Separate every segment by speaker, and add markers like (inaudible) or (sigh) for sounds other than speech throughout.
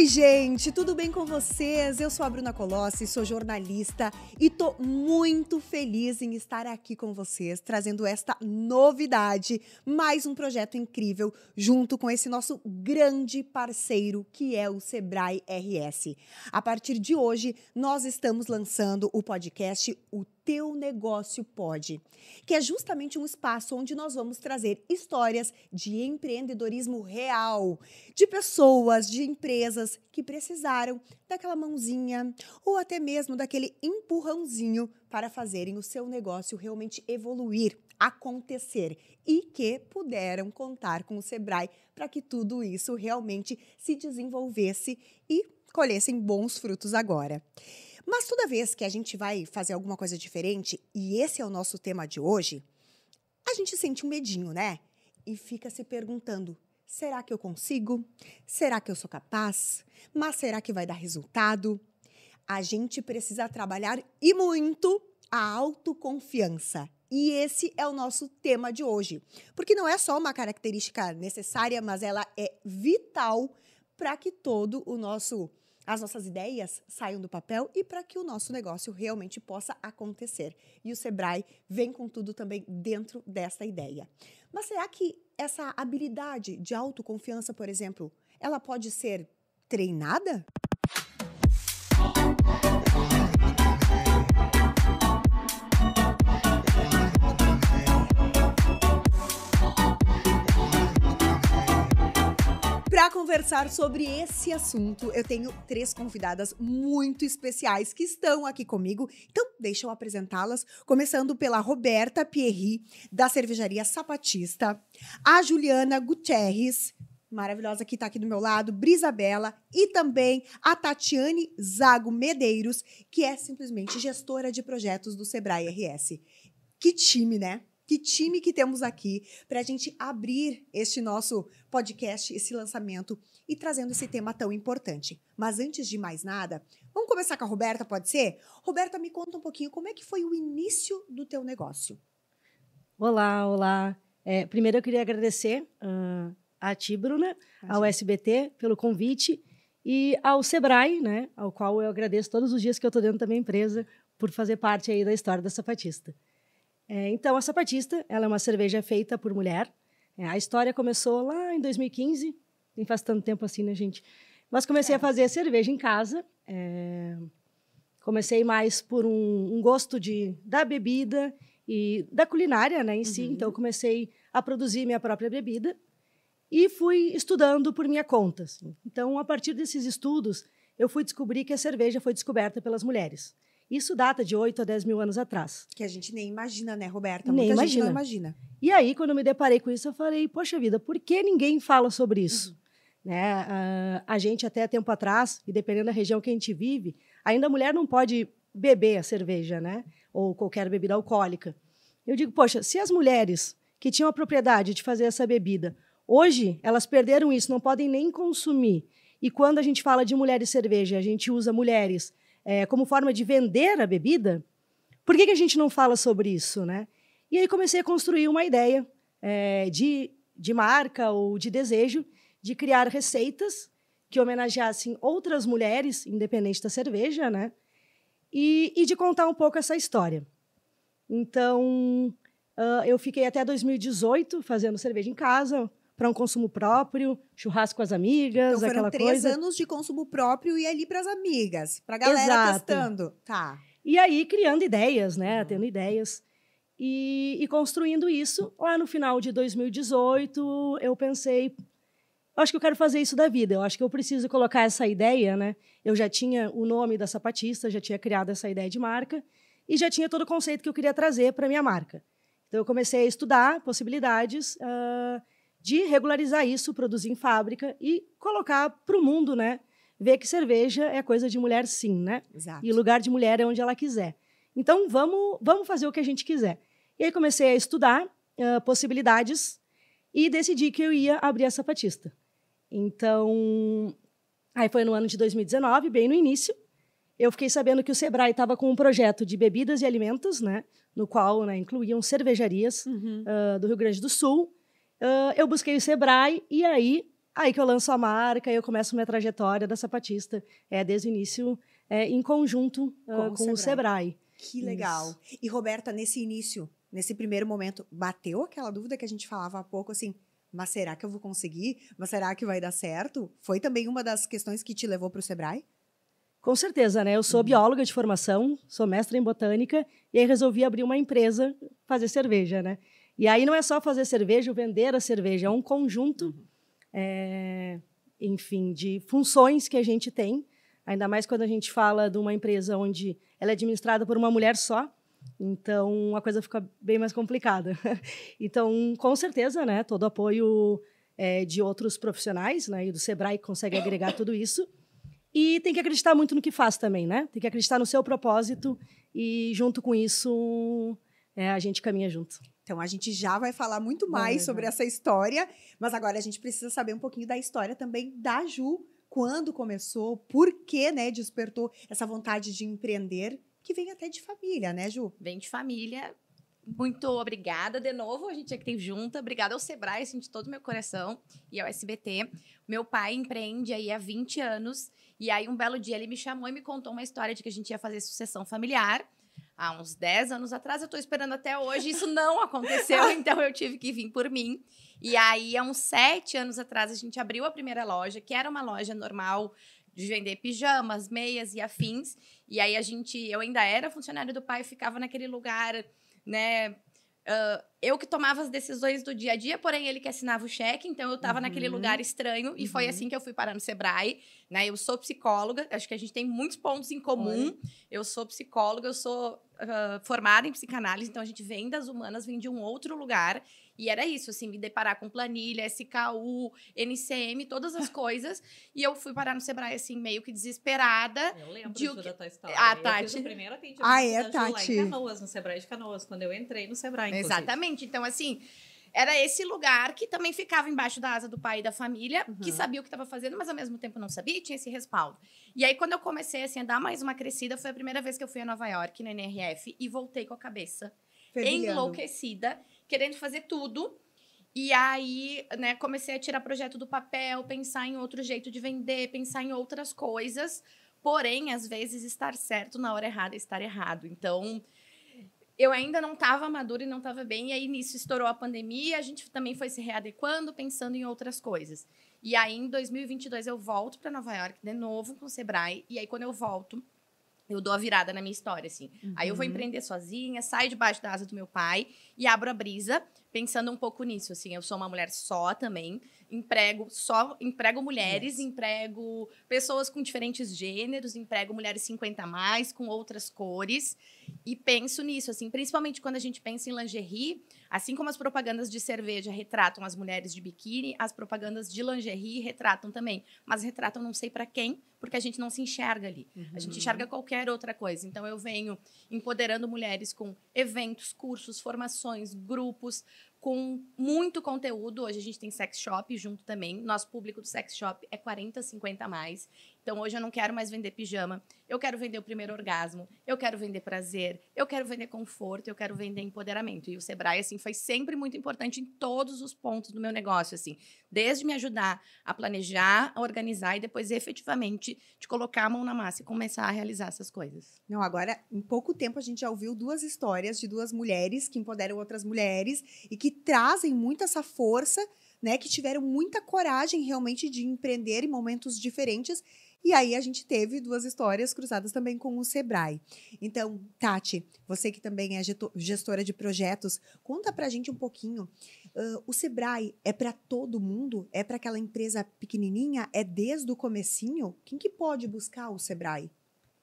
Speaker 1: Oi, gente, tudo bem com vocês? Eu sou a Bruna Colossi, sou jornalista e tô muito feliz em estar aqui com vocês, trazendo esta novidade, mais um projeto incrível, junto com esse nosso grande parceiro que é o Sebrae RS. A partir de hoje, nós estamos lançando o podcast O teu negócio pode, que é justamente um espaço onde nós vamos trazer histórias de empreendedorismo real, de pessoas, de empresas que precisaram daquela mãozinha ou até mesmo daquele empurrãozinho para fazerem o seu negócio realmente evoluir, acontecer e que puderam contar com o Sebrae para que tudo isso realmente se desenvolvesse e colhessem bons frutos agora. Mas toda vez que a gente vai fazer alguma coisa diferente, e esse é o nosso tema de hoje, a gente sente um medinho, né? E fica se perguntando: será que eu consigo? Será que eu sou capaz? Mas será que vai dar resultado? A gente precisa trabalhar e muito a autoconfiança. E esse é o nosso tema de hoje, porque não é só uma característica necessária, mas ela é vital para que todo o nosso as nossas ideias saiam do papel e para que o nosso negócio realmente possa acontecer. E o Sebrae vem com tudo também dentro dessa ideia. Mas será que essa habilidade de autoconfiança, por exemplo, ela pode ser treinada? Para conversar sobre esse assunto, eu tenho três convidadas muito especiais que estão aqui comigo. Então, deixa eu apresentá-las, começando pela Roberta Pierri, da Cervejaria Sapatista, a Juliana Gutierrez, maravilhosa que está aqui do meu lado, Brisabela, e também a Tatiane Zago Medeiros, que é simplesmente gestora de projetos do Sebrae RS. Que time, né? que time que temos aqui para a gente abrir este nosso podcast, esse lançamento e trazendo esse tema tão importante. Mas antes de mais nada, vamos começar com a Roberta, pode ser? Roberta, me conta um pouquinho como é que foi o início do teu negócio.
Speaker 2: Olá, olá. É, primeiro eu queria agradecer uh, a ti, Bruna, ao SBT pelo convite e ao Sebrae, né, ao qual eu agradeço todos os dias que eu estou dentro da minha empresa por fazer parte aí da história da Sapatista. É, então, a Sapatista, ela é uma cerveja feita por mulher. É, a história começou lá em 2015, nem faz tanto tempo assim, né, gente? Mas comecei é. a fazer cerveja em casa. É, comecei mais por um, um, gosto de, da bebida e da culinária né, em uhum. si. Então, comecei a produzir minha própria bebida e fui estudando por minha conta. Assim. Então, a partir desses estudos, eu fui descobrir que a cerveja foi descoberta pelas mulheres. Isso data de 8 a 10 mil anos
Speaker 1: atrás. Que a gente nem imagina, né, Roberta? Nem imagina. gente não imagina.
Speaker 2: E aí, quando eu me deparei com isso, eu falei, poxa vida, por que ninguém fala sobre isso? Uhum. Né? Uh, a gente, até tempo atrás, e dependendo da região que a gente vive, ainda a mulher não pode beber a cerveja, né? Ou qualquer bebida alcoólica. Eu digo, poxa, se as mulheres que tinham a propriedade de fazer essa bebida, hoje elas perderam isso, não podem nem consumir. E quando a gente fala de mulher e cerveja, a gente usa mulheres é, como forma de vender a bebida, por que, que a gente não fala sobre isso, né? E aí comecei a construir uma ideia é, de, de marca ou de desejo de criar receitas que homenageassem outras mulheres, independente da cerveja, né? E, e de contar um pouco essa história. Então, uh, eu fiquei até 2018 fazendo cerveja em casa, para um consumo próprio, churrasco com as amigas, então, aquela três coisa. três
Speaker 1: anos de consumo próprio e ali para as amigas, para a galera Exato. testando. Tá.
Speaker 2: E aí criando ideias, né? Uhum. Tendo ideias. E, e, construindo isso, lá no final de 2018, eu pensei, acho que eu quero fazer isso da vida, eu acho que eu preciso colocar essa ideia, né? Eu já tinha o nome da sapatista, já tinha criado essa ideia de marca e já tinha todo o conceito que eu queria trazer para minha marca. Então eu comecei a estudar possibilidades uh, de regularizar isso, produzir em fábrica e colocar para o mundo, né? Ver que cerveja é coisa de mulher, sim, né? Exato. E lugar de mulher é onde ela quiser. Então vamos, vamos fazer o que a gente quiser. E aí comecei a estudar uh, possibilidades e decidi que eu ia abrir a sapatista. Então, aí foi no ano de 2019, bem no início, eu fiquei sabendo que o Sebrae estava com um projeto de bebidas e alimentos, né, no qual né, incluíam cervejarias uhum. uh, do Rio Grande do Sul eu busquei o Sebrae e aí, aí que eu lanço a marca, eu começo minha trajetória da sapatista, é desde o início, é, em conjunto uh, ah, com, com, o Sebrae. Que legal.
Speaker 1: Isso. E Roberta, nesse início, nesse primeiro momento, bateu aquela dúvida que a gente falava há pouco, assim, mas será que eu vou conseguir? Mas será que vai dar certo? Foi também uma das questões que te levou para o Sebrae?
Speaker 2: Com certeza, né? Eu sou uhum. bióloga de formação, sou mestra em botânica e aí resolvi abrir uma empresa, fazer cerveja, né? E aí não é só fazer cerveja ou vender a cerveja, é um conjunto, uhum. é, enfim, de funções que a gente tem, ainda mais quando a gente fala de uma empresa onde ela é administrada por uma mulher só, então a coisa fica bem mais complicada. (laughs) então, com certeza, né, todo apoio é, de outros profissionais, né, e do Sebrae consegue agregar tudo isso. E tem que acreditar muito no que faz também, né? Tem que acreditar no seu propósito e junto com
Speaker 1: isso é, a gente caminha junto. Então a gente já vai falar muito mais sobre essa história, mas agora a gente precisa saber um pouquinho da história também da Ju, quando começou, por que, né, despertou essa vontade de empreender, que vem até de família, né, Ju? Vem de família. Muito obrigada de novo, a gente aqui junta. Obrigada ao Sebrae, assim, de
Speaker 3: todo o meu coração, e ao SBT. Meu pai empreende aí há 20 anos, e aí um belo dia ele me chamou e me contou uma história de que a gente ia fazer sucessão familiar há uns 10 anos atrás, eu estou esperando até hoje, isso não aconteceu, (laughs) então eu tive que vir por mim. E aí, há uns 7 anos atrás, a gente abriu a primeira loja, que era uma loja normal de vender pijamas, meias e afins. E aí a gente, eu ainda era funcionária do pai, ficava naquele lugar, né, Uh, eu que tomava as decisões do dia a dia, porém ele que assinava o cheque, então eu estava uhum. naquele lugar estranho e uhum. foi assim que eu fui parar no Sebrae, né? Eu sou psicóloga, acho que a gente tem muitos pontos em comum. Oi. Eu sou psicóloga, eu sou uh, formada em psicanálise, então a gente vem das humanas, vem de um outro lugar e era isso, assim, me deparar com planilha, SKU, NCM, todas as (laughs) coisas. E eu fui parar no Sebrae, assim, meio que desesperada. Eu lembro de o que... da tua história. Ah, eu Tati. Eu primeiro atendimento ah, é, Tati. Julai, em Canoas, no Sebrae de Canoas, quando eu entrei no Sebrae, inclusive. Exatamente. Então, assim era esse lugar que também ficava embaixo da asa do pai e da família, uhum. que sabia o que estava fazendo, mas ao mesmo tempo não sabia e tinha esse respaldo. E aí, quando eu comecei assim, a dar mais uma crescida, foi a primeira vez que eu fui a Nova York, na NRF, e voltei com a cabeça enlouquecida querendo fazer tudo. E aí, né, comecei a tirar projeto do papel, pensar em outro jeito de vender, pensar em outras coisas. Porém, às vezes, estar certo na hora errada é estar errado. Então, eu ainda não estava madura e não estava bem. E aí, nisso, estourou a pandemia. A gente também foi se readequando, pensando em outras coisas. E aí, em 2022, eu volto para Nova York de novo com o Sebrae. E aí, quando eu volto, eu dou a virada na minha história, assim. Uhum. Aí eu vou uhum. empreender sozinha, saio debaixo da asa do meu pai e abro a brisa, pensando um pouco nisso, assim. Eu sou uma mulher só também, emprego só, emprego mulheres, yes. emprego pessoas com diferentes gêneros, emprego mulheres 50 a mais, com outras cores. E penso nisso, assim, principalmente quando a gente pensa em lingerie, assim como as propagandas de cerveja retratam as mulheres de biquíni, as propagandas de lingerie retratam também, mas retratam não sei para quem, porque a gente não se enxerga ali. Uhum. A gente uhum. enxerga qualquer outra coisa. Então eu venho empoderando mulheres com eventos, cursos, formações, grupos, com muito conteúdo. Hoje a gente tem sex shop junto também. Nosso público do sex shop é 40, 50 a mais. Então hoje eu não quero mais vender pijama, eu quero vender o primeiro orgasmo, eu quero vender prazer, eu quero vender conforto, eu quero vender empoderamento. E o Sebrae assim foi sempre muito importante em todos os pontos do meu negócio, assim, desde me ajudar a planejar, a organizar e depois efetivamente de colocar a mão na massa e começar a
Speaker 1: realizar essas coisas. Não, agora em pouco tempo a gente já ouviu duas histórias de duas mulheres que empoderam outras mulheres e que trazem muito essa força, né, que tiveram muita coragem realmente de empreender em momentos diferentes e aí a gente teve duas histórias cruzadas também com o Sebrae. Então, Tati, você que também é gestora de projetos, conta pra gente um pouquinho. Uh, o Sebrae é para todo mundo? É para aquela empresa pequenininha? É desde o comecinho? Quem que pode buscar o Sebrae?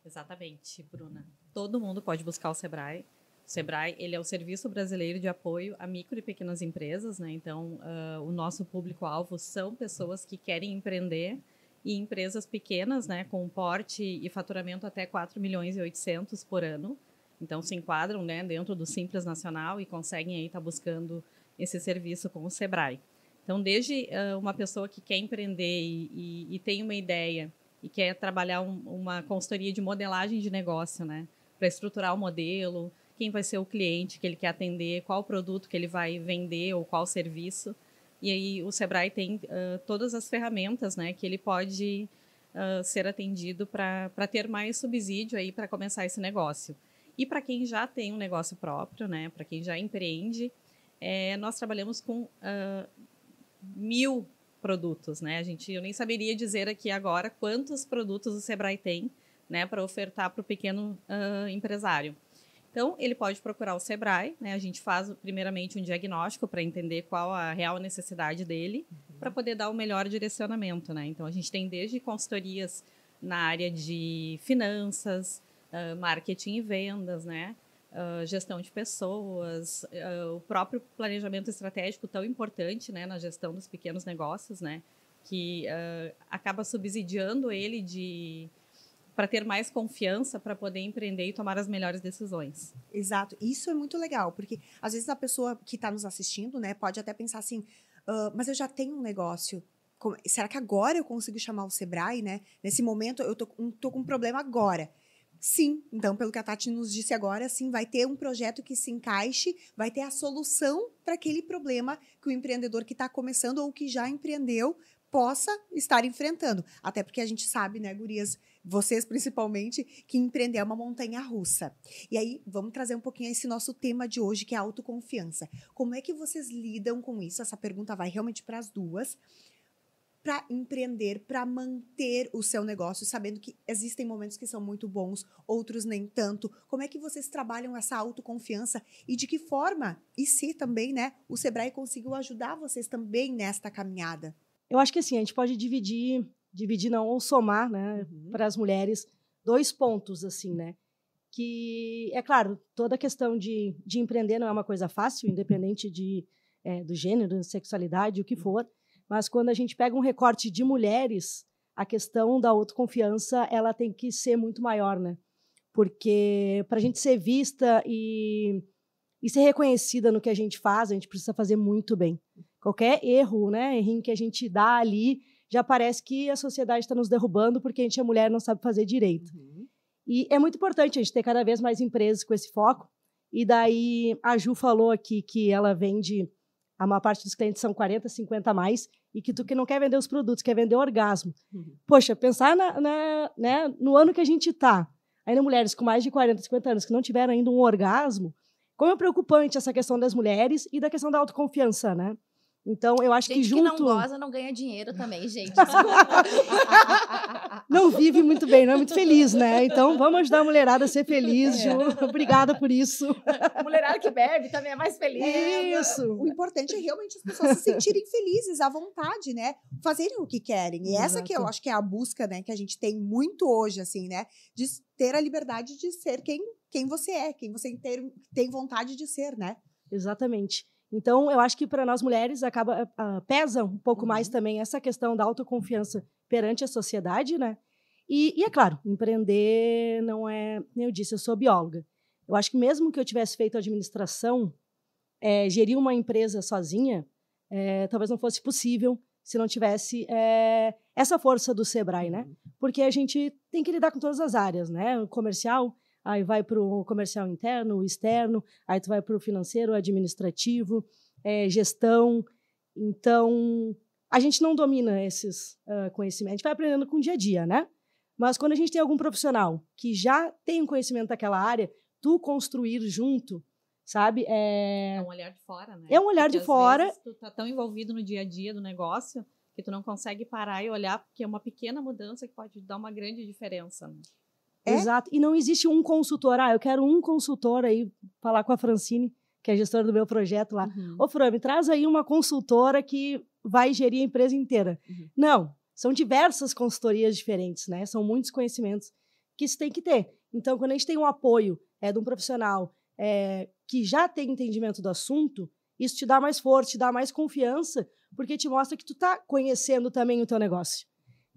Speaker 4: Exatamente, Bruna. Todo mundo pode buscar o Sebrae. O Sebrae ele é o Serviço Brasileiro de Apoio a Micro e Pequenas Empresas, né? Então, uh, o nosso público-alvo são pessoas que querem empreender, e empresas pequenas, né, com porte e faturamento até 4 milhões e 800 por ano. Então se enquadram, né, dentro do Simples Nacional e conseguem aí estar tá buscando esse serviço com o Sebrae. Então desde uh, uma pessoa que quer empreender e, e, e tem uma ideia e quer trabalhar um, uma consultoria de modelagem de negócio, né, para estruturar o modelo, quem vai ser o cliente que ele quer atender, qual produto que ele vai vender ou qual serviço e aí o Sebrae tem uh, todas as ferramentas né, que ele pode uh, ser atendido para ter mais subsídio aí para começar esse negócio. E para quem já tem um negócio próprio, né, para quem já empreende, é, nós trabalhamos com uh, mil produtos, né? A gente, eu nem saberia dizer aqui agora quantos produtos o Sebrae tem, né, para ofertar para o pequeno uh, empresário. Então, ele pode procurar o Sebrae, né? A gente faz primeiramente um diagnóstico para entender qual a real necessidade dele, uhum. para poder dar o melhor direcionamento, né? Então, a gente tem desde consultorias na área de finanças, uh, marketing e vendas, né? Uh, gestão de pessoas, uh, o próprio planejamento estratégico tão importante, né? Na gestão dos pequenos negócios, né? Que acaba subsidiando ele de
Speaker 1: para ter mais confiança
Speaker 4: para poder empreender e tomar as melhores decisões. Exato.
Speaker 1: Isso é muito legal, porque às vezes a pessoa que está nos assistindo, né, pode até pensar assim, uh, mas eu já tenho um negócio. Como, será que agora eu consigo chamar o Sebrae, né? Nesse momento eu tô, tô com um problema agora. Sim, então, pelo que a Tati nos disse agora, sim, vai ter um projeto que se encaixe, vai ter a solução para aquele problema que o empreendedor que está começando ou que já empreendeu possa estar enfrentando. Até porque a gente sabe, né, gurias, vocês principalmente, que empreender é uma montanha russa. E aí, vamos trazer um pouquinho esse nosso tema de hoje, que é autoconfiança. Como é que vocês lidam com isso? Essa pergunta vai realmente para as duas. Para empreender, para manter o seu negócio, sabendo que existem momentos que são muito bons, outros nem tanto. Como é que vocês trabalham essa autoconfiança e de que forma, e se também, né, o Sebrae conseguiu ajudar vocês também nesta caminhada? Eu acho que assim, a gente pode dividir, dividir não, ou somar, né, uhum. para as
Speaker 2: mulheres, dois pontos, assim, né? Que, é claro, toda a questão de, de empreender não é uma coisa fácil, independente de, é, do gênero, sexualidade, o que for, mas quando a gente pega um recorte de mulheres, a questão da autoconfiança, ela tem que ser muito maior, né? Porque para a gente ser vista e e ser reconhecida no que a gente faz, a gente precisa fazer muito bem qualquer erro, né, errinho que a gente dá ali, já parece que a sociedade está nos derrubando porque a gente é mulher e não sabe fazer direito. Uhum. E é muito importante a gente ter cada vez mais empresas com esse foco. E daí a Ju falou aqui que ela vende, a maior parte dos clientes são 40, 50 a mais, e que tu que não quer vender os produtos, quer vender orgasmo. Uhum. Poxa, pensar na, na, né, no ano que a gente está, ainda mulheres com mais de 40, 50 anos que não tiveram ainda um orgasmo, como é preocupante essa questão das mulheres e da questão da autoconfiança, né? Então, eu acho gente que junto... que não goza
Speaker 3: não ganha dinheiro também, gente. (laughs) (laughs)
Speaker 2: não vive muito bem, não é muito feliz, né? Então, vamos ajudar a mulherada a ser feliz, é. Ju. Obrigada por isso. A (laughs) mulherada que bebe também é mais feliz. Isso. O
Speaker 1: importante é realmente as pessoas se sentirem felizes, à vontade, né? Fazerem o que querem. E Exato. essa que eu acho que é a busca, né? Que a gente tem muito hoje, assim, né? De ter a liberdade de ser quem, quem você é, quem você tem, tem vontade de ser, né? Exatamente. Então, eu acho que para nós mulheres acaba uh, pesa
Speaker 2: um pouco uhum. mais também essa questão da autoconfiança perante a sociedade, né? E, e, é claro, empreender não é. Eu disse, eu sou bióloga. Eu acho que mesmo que eu tivesse feito administração, é, gerir uma empresa sozinha, é, talvez não fosse possível se não tivesse é, essa força do Sebrae, né? Uhum. Porque a gente tem que lidar com todas as áreas, né? O comercial, aí vai para o comercial interno, o externo, aí tu vai para o financeiro, administrativo, é, gestão. Então, a gente não domina esses uh, conhecimentos, a gente vai aprendendo com o dia a dia, né? Mas quando a gente tem algum profissional que já tem um conhecimento daquela área, tu construir junto, sabe? É, é um
Speaker 4: olhar de fora, né? É um olhar porque de fora. Vezes, tu tá tão envolvido no dia a dia do negócio que tu não consegue parar e olhar, porque é uma pequena mudança que pode dar uma grande diferença. Né?
Speaker 2: É? Exato. E não existe um consultor. Ah, eu quero um consultor aí falar com a Francine, que é gestora do meu projeto lá. Uhum. Ô, Fran, me traz aí uma consultora que vai gerir a empresa inteira. Uhum. Não. São diversas consultorias diferentes, né? São muitos conhecimentos que se tem que ter. Então, quando a gente tem um apoio é, de um profissional é, que já tem entendimento do assunto, isso te dá mais força, te dá mais confiança, porque te mostra que tu está conhecendo também o teu negócio.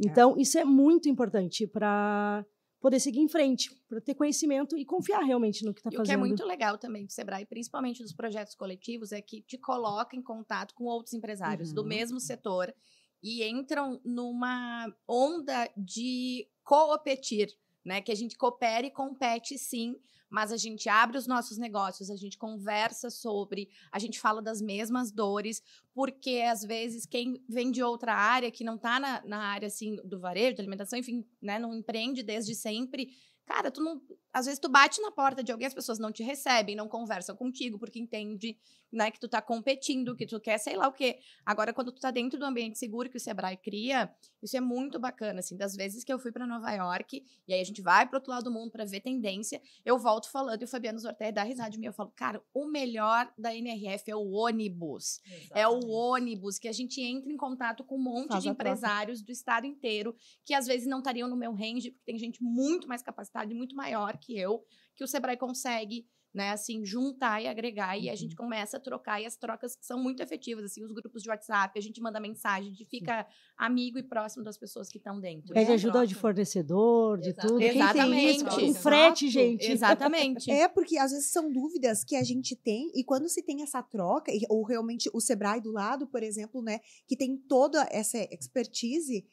Speaker 2: É. Então, é. isso é muito importante para poder seguir em frente, para ter conhecimento e confiar realmente no que está fazendo. O que é muito
Speaker 3: legal também do Sebrae, principalmente dos projetos coletivos, é que te coloca em contato com outros empresários uhum. do mesmo setor e entram numa onda de coopetir né? Que a gente coopere e compete sim, mas a gente abre os nossos negócios, a gente conversa sobre, a gente fala das mesmas dores, porque às vezes quem vem de outra área, que não está na, na, área assim do varejo, da alimentação, enfim, né? Não empreende desde sempre, cara, tu não às vezes tu bate na porta de alguém, as pessoas não te recebem, não conversam contigo, porque entende, né, que tu tá competindo, que tu quer, sei lá o quê. Agora, quando tu tá dentro do ambiente seguro que o Sebrae cria, isso é muito bacana, assim, das vezes que eu fui para Nova York, e aí a gente vai pro outro lado do mundo para ver tendência, eu volto falando, e o Fabiano Zorté dá risada de mim, eu falo, cara, o melhor da NRF é o ônibus. Exatamente. É o ônibus que a gente entra em contato com um monte Faz de empresários do estado inteiro, que às vezes não estariam no meu range, porque tem gente muito mais capacitada e muito maior, que eu, que o Sebrae consegue né, assim, juntar e agregar, e a gente uhum. começa a trocar, e as trocas são muito efetivas, assim, os grupos de WhatsApp, a gente manda mensagem, a gente fica amigo e próximo das pessoas que estão dentro. Pede né? ajuda
Speaker 2: de fornecedor,
Speaker 1: de Exato. tudo. Exatamente. Quem tem isso? Um frete, gente. Exatamente. É, porque às vezes são dúvidas que a gente tem, e quando se tem essa troca, ou realmente o Sebrae do lado, por exemplo, né, que tem toda essa expertise,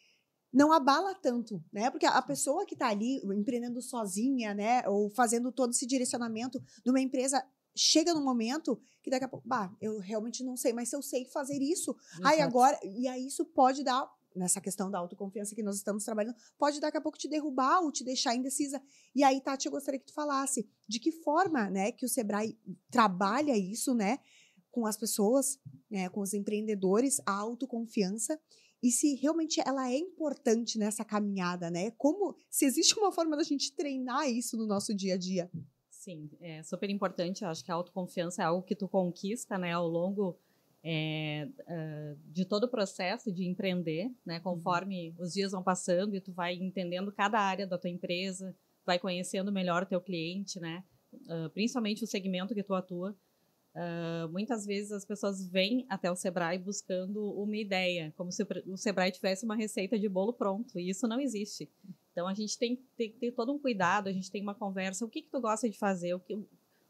Speaker 1: não abala tanto, né? Porque a pessoa que está ali empreendendo sozinha, né, ou fazendo todo esse direcionamento de uma empresa chega num momento que daqui a pouco, bah, eu realmente não sei, mas se eu sei fazer isso, Exato. aí agora, e aí isso pode dar nessa questão da autoconfiança que nós estamos trabalhando, pode daqui a pouco te derrubar ou te deixar indecisa. E aí, Tati, eu gostaria que tu falasse de que forma, né, que o Sebrae trabalha isso, né, com as pessoas, né, com os empreendedores, a autoconfiança e se realmente ela é importante nessa caminhada, né? Como se existe uma forma da gente treinar isso no nosso dia a dia.
Speaker 4: Sim, é super importante. acho que a autoconfiança é algo que tu conquista, né, ao longo é, ah, de todo o processo de empreender, né? Uhum. Conforme uhum. os dias vão passando e tu vai entendendo cada área da tua empresa, vai conhecendo melhor o teu cliente, né? Uh, principalmente o segmento que tu atua. Uh, muitas vezes as pessoas vêm até o Sebrae buscando uma ideia, como se o Sebrae tivesse uma receita de bolo pronto, e isso não existe. Então a gente tem, tem que ter todo um cuidado, a gente tem uma conversa, o que, que tu gosta de fazer, o que,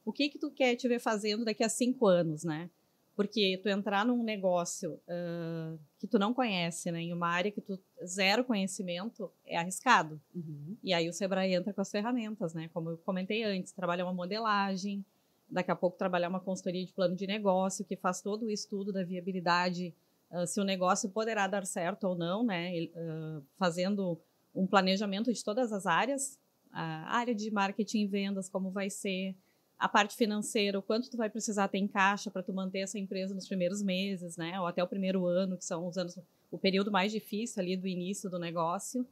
Speaker 4: o que, que tu quer te ver fazendo daqui a cinco anos, né? Porque tu entrar num negócio uh, que tu não conhece, né, em uma área que tu zero conhecimento, é arriscado. Uhum. E aí o Sebrae entra com as ferramentas, né? Como eu comentei antes, trabalha uma modelagem, daqui a pouco trabalhar uma consultoria de plano de negócio que faz todo o estudo da viabilidade, uh, se o negócio poderá dar certo ou não, né? Uh, fazendo um planejamento de todas as áreas, a área de marketing e vendas, como vai ser, a parte financeira, o quanto tu vai precisar ter em caixa para tu manter essa empresa nos primeiros meses, né? Ou até o primeiro ano, que são os anos, o período mais difícil ali do início do negócio.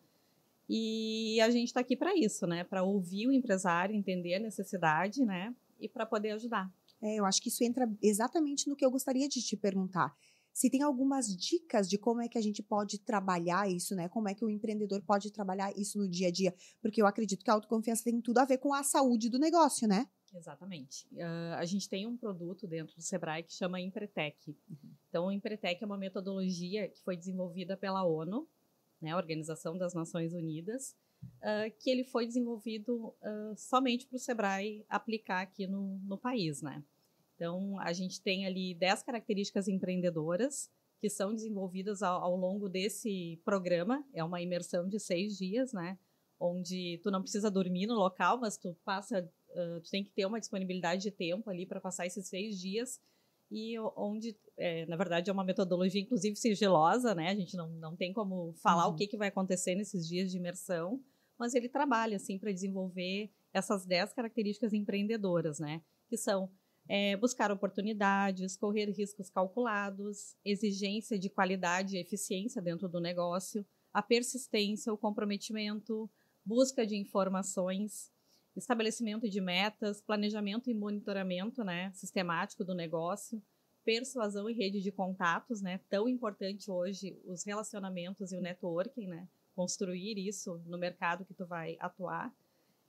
Speaker 4: E a gente está aqui para isso, né? Para ouvir o empresário, entender a necessidade, né? e para poder ajudar.
Speaker 1: É, eu acho que isso entra exatamente no que eu gostaria de te perguntar. Se tem algumas dicas de como é que a gente pode trabalhar isso, né? Como é que o empreendedor pode trabalhar isso no dia a dia? Porque eu acredito que a autoconfiança tem tudo a ver com a saúde do negócio, né?
Speaker 4: Exatamente. Uh, a gente tem um produto dentro do Sebrae que chama Empretec. Uhum. Então, o Empretec é uma metodologia que foi desenvolvida pela ONU, né, a Organização das Nações Unidas, ah, que ele foi desenvolvido uh, somente para o Sebrae aplicar aqui no, no país, né? Então, a gente tem ali 10 características empreendedoras que são desenvolvidas ao, ao, longo desse programa. É uma imersão de seis dias, né? Onde tu não precisa dormir no local, mas tu passa, uh, tu tem que ter uma disponibilidade de tempo ali para passar esses seis dias e onde, é, na verdade, é uma metodologia, inclusive, sigilosa, né? A gente não, não tem como falar uhum. o que, que vai acontecer nesses dias de imersão, mas ele trabalha assim para desenvolver essas 10 características empreendedoras, né? Que são é, buscar oportunidades, correr riscos calculados, exigência de qualidade e eficiência dentro do negócio, a persistência, o comprometimento, busca de informações, estabelecimento de metas, planejamento e monitoramento né, sistemático do negócio, persuasão e rede de contatos, né, tão importante hoje os relacionamentos e o networking, né, construir isso no mercado que tu vai atuar.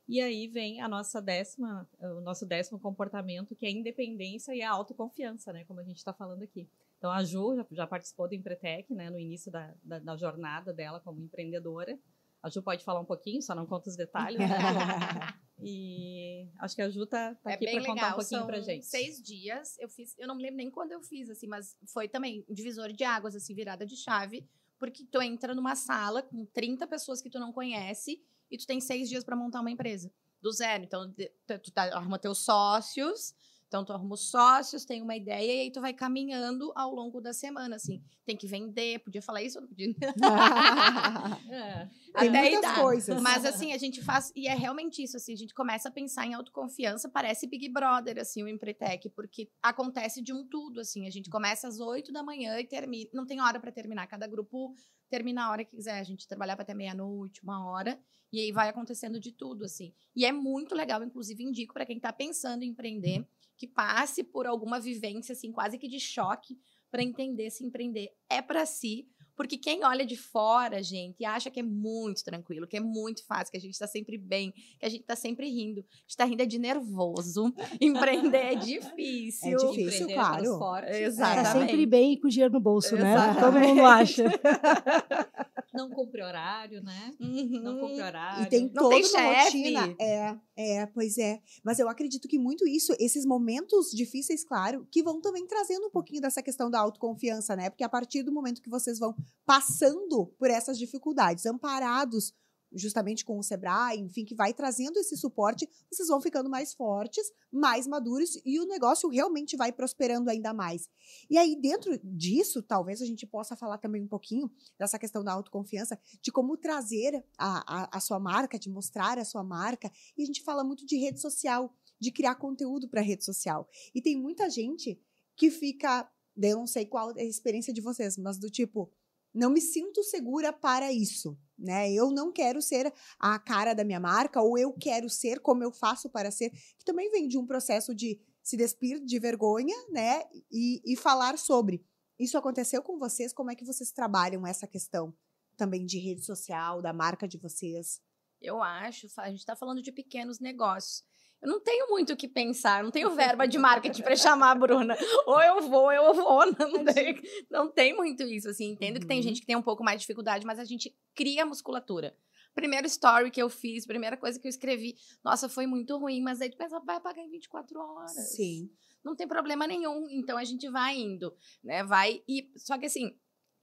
Speaker 4: E aí vem a nossa décima, o nosso décimo comportamento, que é a independência e a autoconfiança, né? Como a gente está falando aqui. Então, a Ju já, já, participou do Empretec, né? No início da, da, da, jornada dela como empreendedora. A Ju pode falar um pouquinho, só não conta os detalhes. Né? (laughs) e acho que a Ju está tá é aqui para contar um pouquinho para gente. seis
Speaker 3: dias. Eu fiz, eu não me lembro nem quando eu fiz, assim, mas foi também divisor de águas, assim, virada de chave porque tu entra numa sala com 30 pessoas que tu não conhece e tu tem seis dias para montar uma empresa do zero. Então, tu tá, arruma teus sócios, então, tu arruma os sócios, tem uma ideia, e aí tu vai caminhando ao longo da semana, assim. Tem que vender, podia falar isso? Podia. (laughs) é.
Speaker 1: Tem muitas coisas. Mas, assim,
Speaker 3: a gente faz... E é realmente isso, assim. A gente começa a pensar em autoconfiança. Parece Big Brother, assim, o Empretec. Porque acontece de um tudo, assim. A gente começa às oito da manhã e termina... Não tem hora para terminar. Cada grupo termina a hora que quiser. A gente trabalhava até meia-noite, uma hora. E aí vai acontecendo de tudo, assim. E é muito legal, inclusive indico para quem está pensando em empreender que passe por alguma vivência assim quase que de choque para entender se empreender é para si, porque quem olha de fora, gente, acha que é muito tranquilo, que é muito fácil, que a gente está sempre bem, que a gente está sempre rindo. A gente está rindo é de nervoso. (laughs) Empreender é difícil. É
Speaker 4: difícil, Empreender é claro. É, é Exatamente. Tá sempre
Speaker 2: bem e com dinheiro no bolso, Exatamente. né? Todo mundo acha. (laughs)
Speaker 4: não cumpre horário, né? Uhum. Não cumpre horário. E tem toda tem uma chefe. rotina.
Speaker 1: É, é, pois é. Mas eu acredito que muito isso, esses momentos difíceis, claro, que vão também trazendo um pouquinho dessa questão da autoconfiança, né? Porque a partir do momento que vocês vão passando por essas dificuldades, amparados justamente com o Sebrae, enfim, que vai trazendo esse suporte, vocês vão ficando mais fortes, mais maduros e o negócio realmente vai prosperando ainda mais. E aí, dentro disso, talvez a gente possa falar também um pouquinho dessa questão da autoconfiança, de como trazer a, a, a sua marca, de mostrar a sua marca. E a gente fala muito de rede social, de criar conteúdo para rede social. E tem muita gente que fica, eu não sei qual é a experiência de vocês, mas do tipo, não me sinto segura para isso. Né? Eu não quero ser a cara da minha marca, ou eu quero ser como eu faço para ser, que também vem de um processo de se despir de vergonha, né? E, e falar sobre. Isso aconteceu com vocês? Como é que vocês trabalham essa questão também de rede social, da marca de vocês?
Speaker 3: eu acho, a gente está falando de pequenos negócios. Eu não tenho muito o que pensar, não tenho verba de marketing para chamar a Bruna. (laughs) Ou eu vou, eu vou. Não tem, não tem muito isso. Assim, entendo uhum. que tem uhum. gente que tem um pouco mais de dificuldade, mas a gente cria musculatura. Primeiro story que eu fiz, primeira coisa que eu escrevi, nossa, foi muito ruim, mas aí tu pensa, vai apagar em 24 horas. Sim. Não tem problema nenhum. Então a gente vai indo, né? Vai e. Só que assim,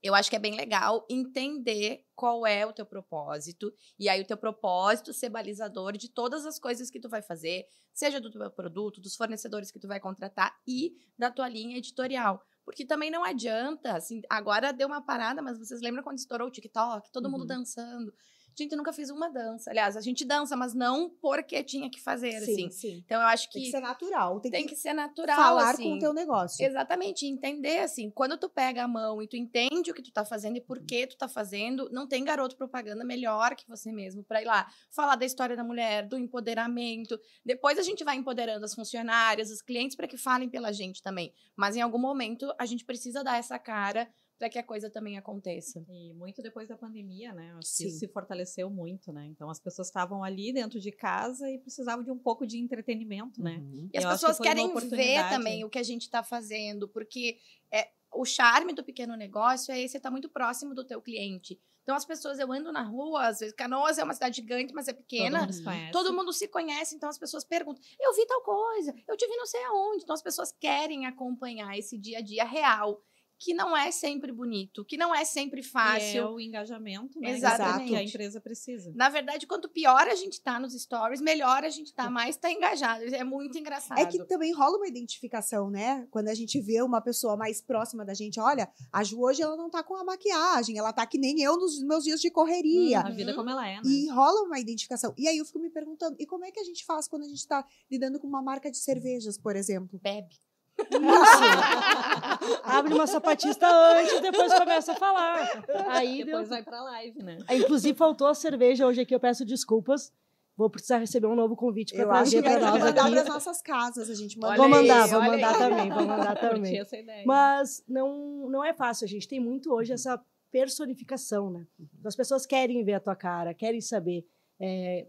Speaker 3: eu acho que é bem legal entender qual é o teu propósito e aí o teu propósito ser balizador de todas as coisas que tu vai fazer, seja do teu produto, dos fornecedores que tu vai contratar e da tua linha editorial. Porque também não adianta, assim, agora deu uma parada, mas vocês lembram quando estourou o TikTok, todo uhum. mundo dançando. A gente nunca fez uma dança. Aliás, a gente dança, mas não porque tinha que fazer, sim, assim. Sim. Então eu acho que. Tem que ser natural. Tem, tem que, que, ser natural. Falar assim. com o assim. teu negócio. Exatamente. Entender, assim, quando tu pega a mão e tu entende o que tu tá fazendo e por que tu tá fazendo, não tem garoto propaganda melhor que você mesmo pra ir lá falar da história da mulher, do empoderamento. Depois a gente vai empoderando as funcionárias, os clientes, para que falem pela gente também. Mas em algum momento a gente precisa dar essa cara para que a coisa também aconteça. E
Speaker 4: muito depois da pandemia, né? Acho que se
Speaker 3: fortaleceu muito, né? Então
Speaker 4: as pessoas estavam
Speaker 3: ali dentro de casa e precisavam de um pouco de entretenimento, né. uhum.
Speaker 2: né? E as Eu pessoas que querem ver também
Speaker 3: o que a gente está fazendo, porque é, o charme do pequeno negócio é esse, você tá muito próximo do teu cliente. Então as pessoas, eu ando na rua, às vezes, Canoas é uma cidade gigante, mas é pequena. Todo mundo se conhece. Todo mundo se conhece, então as pessoas perguntam: eu vi tal coisa, eu tive não sei aonde. Então as pessoas querem acompanhar esse dia a dia real que não é sempre bonito, que não é sempre fácil. E é o engajamento, né? Exatamente. Que a empresa precisa. Na verdade, quanto pior a gente tá nos stories, melhor a gente tá, mais tá engajado. É muito engraçado. É que
Speaker 1: também rola uma identificação, né? Quando a gente vê uma pessoa mais próxima da gente, olha, a Ju hoje ela não tá com a maquiagem, ela tá que nem eu nos meus dias de correria. Hum, a vida hum.
Speaker 4: como ela é, né? E
Speaker 1: rola uma identificação. E aí eu fico me perguntando, e como é que a gente faz quando a gente tá lidando com uma marca de cervejas, por exemplo? Bebe. Isso.
Speaker 2: (laughs) Abre uma sapatista antes e depois começa a falar. Aí depois deu... vai pra live, né? É, inclusive, faltou a cerveja hoje aqui, eu peço desculpas. Vou precisar receber um novo convite para trazer para nós mandar para as
Speaker 1: nossas casas, a gente manda. Vou mandar, vou mandar também, vou mandar (laughs) também. Essa ideia.
Speaker 2: Mas não, não é fácil, a gente tem muito hoje essa personificação, né? Então, as pessoas querem ver a tua cara, querem saber é,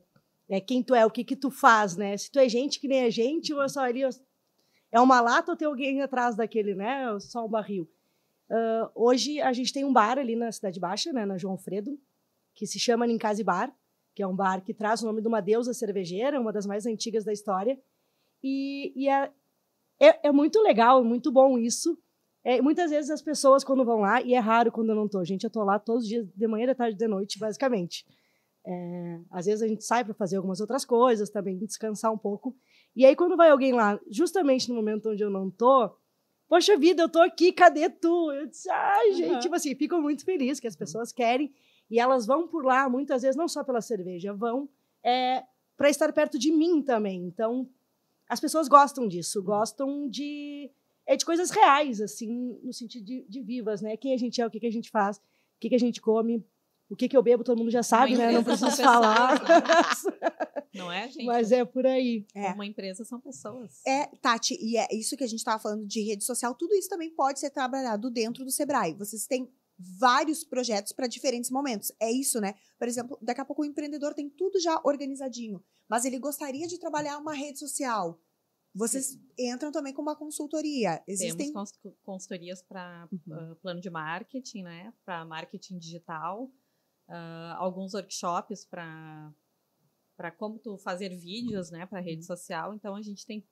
Speaker 2: é, quem tu é, o que que tu faz, né? Se tu é gente que nem a gente, ou é só ali, é uma lata ou tem alguém atrás daquele, né? Só um barril. Uh, hoje a gente tem um bar ali na Cidade Baixa, né, na João Alfredo, que se chama Ninkasi Bar, que é um bar que traz o nome de uma deusa cervejeira, uma das mais antigas da história. E, e é, é, é, muito legal, é muito bom isso. É, muitas vezes as pessoas, quando vão lá, e é raro quando eu não estou, gente, eu estou lá todos os dias, de manhã, de tarde, de noite, basicamente. É, às vezes a gente sai para fazer algumas outras coisas também, descansar um pouco. E aí quando vai alguém lá, justamente no momento onde eu não tô, poxa vida, eu tô aqui, cadê tu? Eu disse, ai, gente, uhum. tipo assim, fico muito feliz que as uhum. pessoas querem e elas vão por lá muitas vezes não só pela cerveja, vão é, para estar perto de mim também. Então as pessoas gostam disso, uhum. gostam de é de coisas reais assim, no sentido de, de vivas, né? Quem a gente é, o que, que a gente faz, o que, que a gente come, o que, que eu bebo, todo mundo já sabe, né? Não preciso falar. Né? (laughs)
Speaker 1: Não é, gente? Mas né? é por aí. É. Uma empresa são pessoas. É, Tati, e é isso que a gente estava falando de rede social, tudo isso também pode ser trabalhado dentro do Sebrae. Vocês têm vários projetos para diferentes momentos. É isso, né? Por exemplo, daqui a pouco o empreendedor tem tudo já organizadinho, mas ele gostaria de trabalhar uma rede social. Vocês Sim. entram também com uma consultoria. Existem Temos
Speaker 4: consultorias para uhum. uh, plano de marketing, né? Para marketing digital uh, alguns workshops para para como tu fazer vídeos, né, para rede uhum. social. Então a gente tem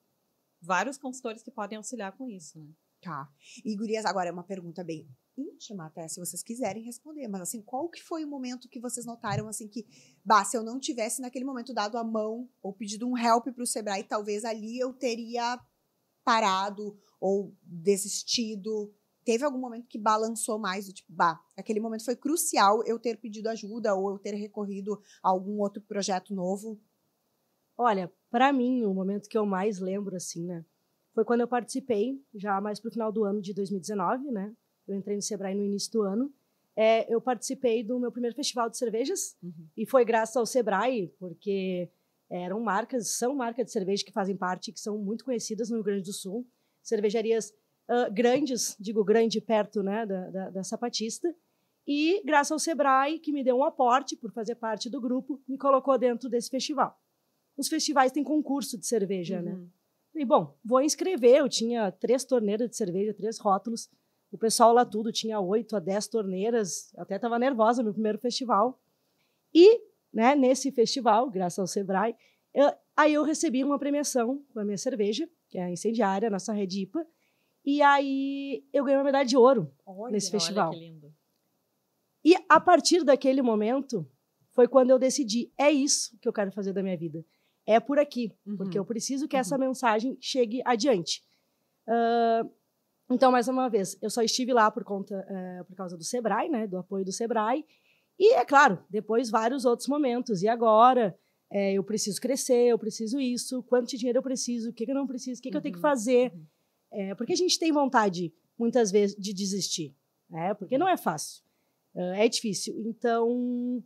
Speaker 4: vários consultores que podem auxiliar com isso, né?
Speaker 1: Tá. E gurias, agora é uma pergunta bem íntima até, se vocês quiserem responder, mas assim, qual que foi o momento que vocês notaram assim que, bah, se eu não tivesse naquele momento dado a mão ou pedido um help para o Sebrae, talvez ali eu teria parado ou desistido teve algum momento que balançou mais, do tipo, bah, aquele momento foi crucial eu ter pedido ajuda ou eu ter recorrido a algum outro projeto novo? Olha, para mim, o momento que eu mais lembro, assim, né, foi quando eu
Speaker 2: participei, já mais pro final do ano de 2019, né, eu entrei no Sebrae no início do ano, é, eu participei do meu primeiro festival de cervejas uhum. e foi graças ao Sebrae, porque eram marcas, são marcas de cerveja que fazem parte, que são muito conhecidas no Rio Grande do Sul, cervejarias grandes, digo grande perto né, da, da, da sapatista, e graças ao Sebrae, que me deu um aporte por fazer parte do grupo, me colocou dentro desse festival. Os festivais têm concurso de cerveja, né? uhum. né? E bom, vou inscrever. Eu tinha três torneiras de cerveja, três rótulos. O pessoal lá tudo tinha oito a dez torneiras. até estava nervosa no meu primeiro festival. E né, nesse festival, graças ao Sebrae, eu, aí eu recebi uma premiação com a minha cerveja, que é a incendiária, a nossa Red IPA. E aí eu ganhei uma medalha de ouro olha, nesse festival. Olha que lindo. E a partir daquele momento foi quando eu decidi, é isso que eu quero fazer da minha vida. É por aqui, uhum. porque eu preciso que uhum. essa mensagem chegue adiante. Uh, então, mais uma vez, eu só estive lá por conta, uh, por causa do Sebrae, né, do apoio do Sebrae. E é claro, depois vários outros momentos. E agora, eh, eu preciso crescer, eu preciso isso, quanto de dinheiro eu preciso, o que, que eu não preciso, o que, que uhum. eu tenho que uhum. fazer. Uhum. É, porque a gente tem vontade, muitas vezes, de desistir, né? Porque não é fácil, é difícil. Então,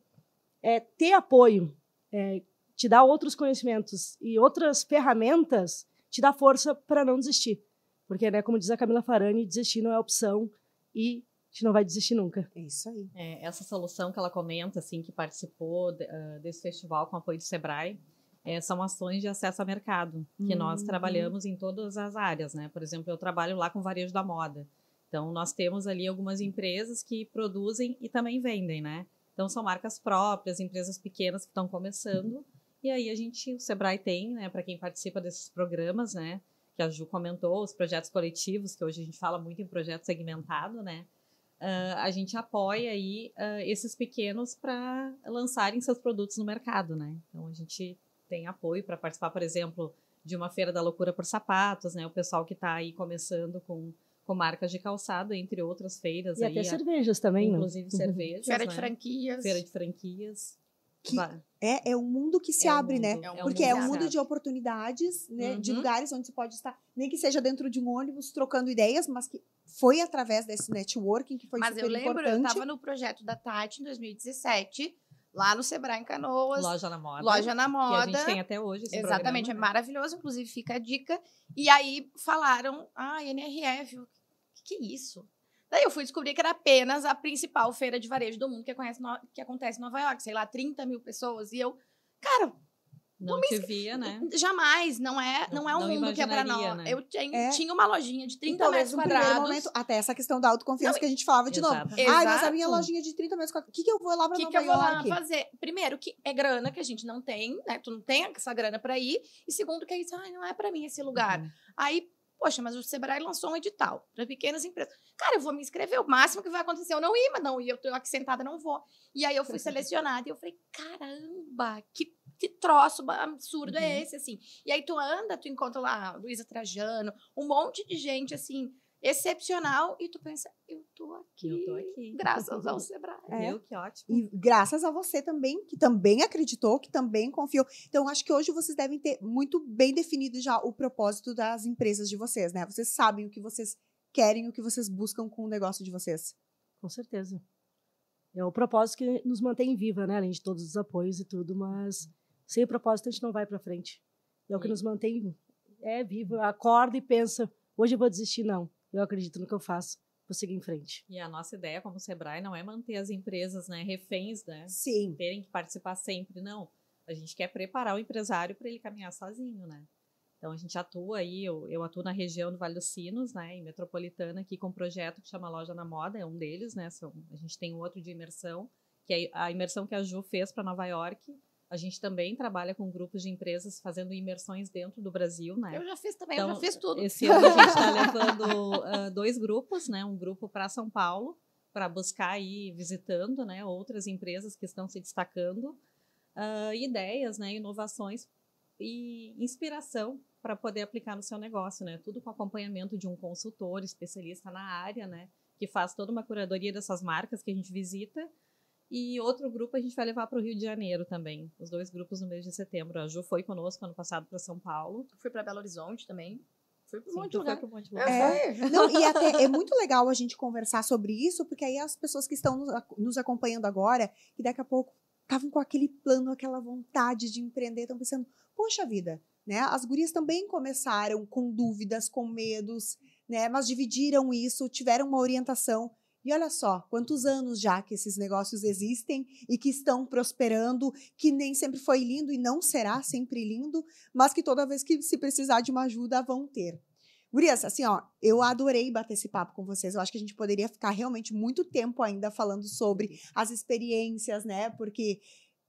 Speaker 2: é, ter apoio é, te dá outros conhecimentos e outras ferramentas te dá força para não desistir. Porque, né, como diz a Camila Farani, desistir não é opção e a gente não vai desistir nunca. É isso aí.
Speaker 4: É, essa solução que ela comenta, assim, que participou de, uh, desse festival com apoio do Sebrae, é, são ações de acesso a mercado, que uhum. nós trabalhamos em todas as áreas, né? Por exemplo, eu trabalho lá com varejo da moda. Então, nós temos ali algumas empresas que produzem e também vendem, né? Então, são marcas próprias, empresas pequenas que estão começando. E aí, a gente, o Sebrae tem, né, para quem participa desses programas, né, que a Ju comentou, os projetos coletivos, que hoje a gente fala muito em projeto segmentado, né? Uh, a gente apoia aí uh, esses pequenos para lançarem seus produtos no mercado, né? Então, a gente tem apoio para participar, por exemplo, de uma feira da loucura por sapatos, né? O pessoal que está aí começando com com marcas de calçado, entre outras feiras. E aí, até cervejas também. Né? Inclusive né? (laughs) cervejas. Feira né? de franquias. Feira de franquias.
Speaker 1: Que é, é um mundo que se é abre, né? É é um né? É um Porque é um mundo de oportunidades, né? Uhum. De lugares onde se pode estar, nem que seja dentro de um ônibus, trocando ideias, mas que foi através desse networking que foi mas super importante. Mas eu lembro, importante. eu estava no
Speaker 3: projeto da Tati em 2017, lá no Sebrae em Canoas. Loja na Moda. Loja na Moda. Que a gente tem até
Speaker 4: hoje esse Exatamente, programa. Né? é
Speaker 3: maravilhoso, inclusive fica a dica. E aí falaram, ah, NRF, o que, que é isso? Daí eu fui descobrir que era apenas a principal feira de varejo do mundo que, conhece, que acontece em Nova York, sei lá, 30 mil pessoas. E eu, cara, não te via, né? Jamais, não é, não, não é um não mundo que é para nós. Né? Eu tinha, é. tinha uma lojinha de 30 então, metros quadrados. Momento,
Speaker 1: até essa questão da autoconfiança não, que a gente falava de exato. novo. Ai, ah, mas a minha lojinha de 30 metros
Speaker 3: quadrados, o que, que eu vou lá para Nova que York? O que eu vou lá fazer? Primeiro, que é grana que a gente não tem, né? Tu não tem essa grana para ir. E segundo, que é isso, ai, não é para mim esse lugar. Uhum. Aí, poxa, mas o Sebrae lançou um edital para pequenas empresas. Cara, eu vou me inscrever, o máximo que vai acontecer é eu não ir, mas não, e eu tô aqui sentada, não vou. E aí eu fui (laughs) selecionada e eu falei, caramba, que que troço absurdo é uhum. é esse, assim? E aí tu anda, tu encontra lá Luísa Trajano, um monte de gente, assim, excepcional, e tu pensa, eu tô aqui.
Speaker 2: Eu tô aqui.
Speaker 1: Graças ao (laughs) Sebrae. É. Meu, que ótimo. E graças a você também, que também acreditou, que também confiou. Então, acho que hoje vocês devem ter muito bem definido já o propósito das empresas de vocês, né? Vocês sabem o que vocês querem, o que vocês buscam com o negócio de vocês. Com certeza.
Speaker 2: É o propósito que nos mantém viva, né? Além de todos os apoios e tudo, mas uhum. Sem o propósito, a gente não vai para frente. é o que nos mantém é vivo. Acorda e pensa: hoje eu vou desistir, não. Eu acredito no que eu faço vou seguir em frente.
Speaker 4: E a nossa ideia como Sebrae não é manter as empresas né, reféns, né? Sim. Terem que participar sempre, não. A gente quer preparar o empresário para ele caminhar sozinho, né? Então a gente atua aí, eu, eu atuo na região do Vale dos Sinos, né, em metropolitana, aqui com um projeto que chama Loja na Moda, é um deles, né? São, a gente tem outro de imersão, que é a imersão que a Ju fez para Nova York, a gente também trabalha com grupos de empresas fazendo imersões dentro do Brasil, né? Eu já fiz também, então, eu já então, fiz tudo. Esse ano a gente está (laughs) levando uh, dois grupos, né? Um grupo para São Paulo, para buscar ir visitando né, outras empresas que estão se destacando, uh, ideias, né, inovações e inspiração para poder aplicar no seu negócio, né? Tudo com acompanhamento de um consultor, especialista na área, né? Que faz toda uma curadoria dessas marcas que a gente visita e outro grupo a gente vai levar para o Rio de Janeiro também. Os dois grupos no mês de setembro. A Ju foi conosco ano passado para São Paulo. Fui para Belo Horizonte também. Fui para um monte de é, lugar. Foi um monte
Speaker 1: lugar. É, não, e até é muito legal a gente conversar sobre isso, porque aí as pessoas que estão nos acompanhando agora, que daqui a pouco estavam com aquele plano, aquela vontade de empreender, estão pensando, poxa vida, né? As gurias também começaram com dúvidas, com medos, né? Mas dividiram isso, tiveram uma orientação. E olha só, quantos anos já que esses negócios existem e que estão prosperando, que nem sempre foi lindo e não será sempre lindo, mas que toda vez que se precisar de uma ajuda vão ter. Gurias, assim, ó, eu adorei bater esse papo com vocês. Eu acho que a gente poderia ficar realmente muito tempo ainda falando sobre as experiências, né? Porque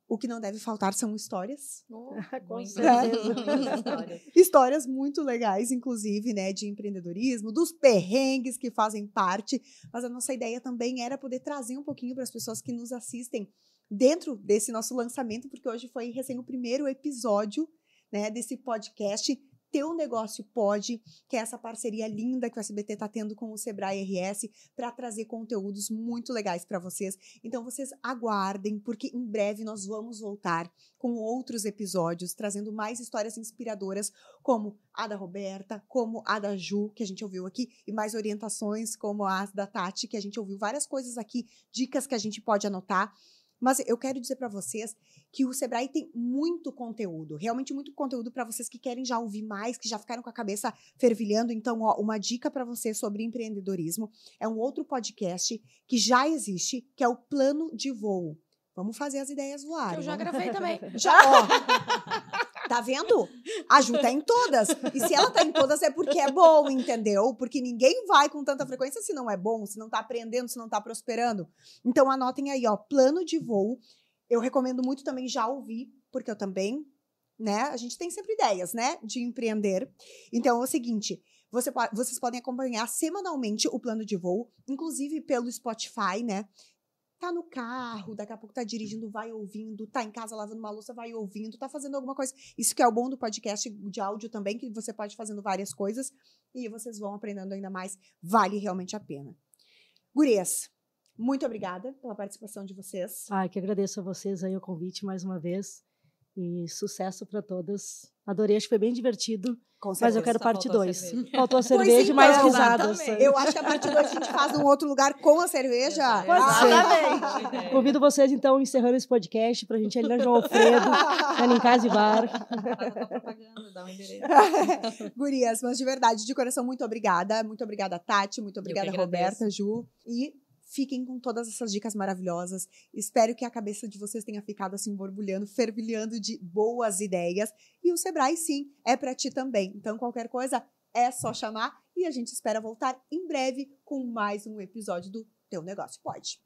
Speaker 1: o que não deve faltar são histórias. Oh,
Speaker 2: (laughs) com certeza. (laughs)
Speaker 1: histórias muito legais, inclusive, né, de empreendedorismo, dos perrengues que fazem parte. Mas a nossa ideia também era poder trazer um pouquinho para as pessoas que nos assistem dentro desse nosso lançamento, porque hoje foi recém o primeiro episódio né, desse podcast teu negócio pode, que é essa parceria linda que o SBT está tendo com o Sebrae RS para trazer conteúdos muito legais para vocês. Então vocês aguardem, porque em breve nós vamos voltar com outros episódios, trazendo mais histórias inspiradoras, como a da Roberta, como a da Ju, que a gente ouviu aqui, e mais orientações, como as da Tati, que a gente ouviu várias coisas aqui, dicas que a gente pode anotar. Mas eu quero dizer para vocês que o Sebrae tem muito conteúdo, realmente muito conteúdo para vocês que querem já ouvir mais, que já ficaram com a cabeça fervilhando. Então, ó, uma dica para vocês sobre empreendedorismo é um outro podcast que já existe, que é o Plano de Voo. Vamos fazer as ideias voarem. Eu já gravei também. (laughs) Já. Ó, (laughs) Tá vendo? A Ju tá em todas. E se ela tá em todas é porque é bom, entendeu? Porque ninguém vai com tanta frequência se não é bom, se não tá aprendendo, se não tá prosperando. Então anotem aí, ó, plano de voo. Eu recomendo muito também já ouvir, porque eu também, né, a gente tem sempre ideias, né, de empreender. Então é o seguinte, você, vocês podem acompanhar semanalmente o plano de voo, inclusive pelo Spotify, né? tá no carro, daqui a pouco tá dirigindo, vai ouvindo, tá em casa lavando uma louça, vai ouvindo, tá fazendo alguma coisa. Isso que é o bom do podcast de áudio também, que você pode fazendo várias coisas e vocês vão aprendendo ainda mais. Vale realmente a pena. Gurias, muito obrigada pela participação de vocês.
Speaker 2: Ai, ah, que agradeço a vocês aí o convite mais uma vez e sucesso para todas. Adorei, acho que foi bem divertido mas eu quero parte 2. Faltou cerveja e então, mais risadas. Eu acho que a
Speaker 1: parte 2 a gente faz num outro lugar com a cerveja. Pode é. Convido
Speaker 2: vocês, então, encerrando esse podcast, para a gente ir na João Alfredo, ali em casa e bar.
Speaker 1: Dá endereço. (laughs) Gurias, mas de verdade, de coração, muito obrigada. Muito obrigada, Tati. Muito obrigada, Roberta, Ju. E Fiquem com todas essas dicas maravilhosas. Espero que a cabeça de vocês tenha ficado assim borbulhando, fervilhando de boas ideias. E o Sebrae, sim, é para ti também. Então, qualquer coisa é só chamar e a gente espera voltar em breve com mais um episódio do Teu Negócio Pode.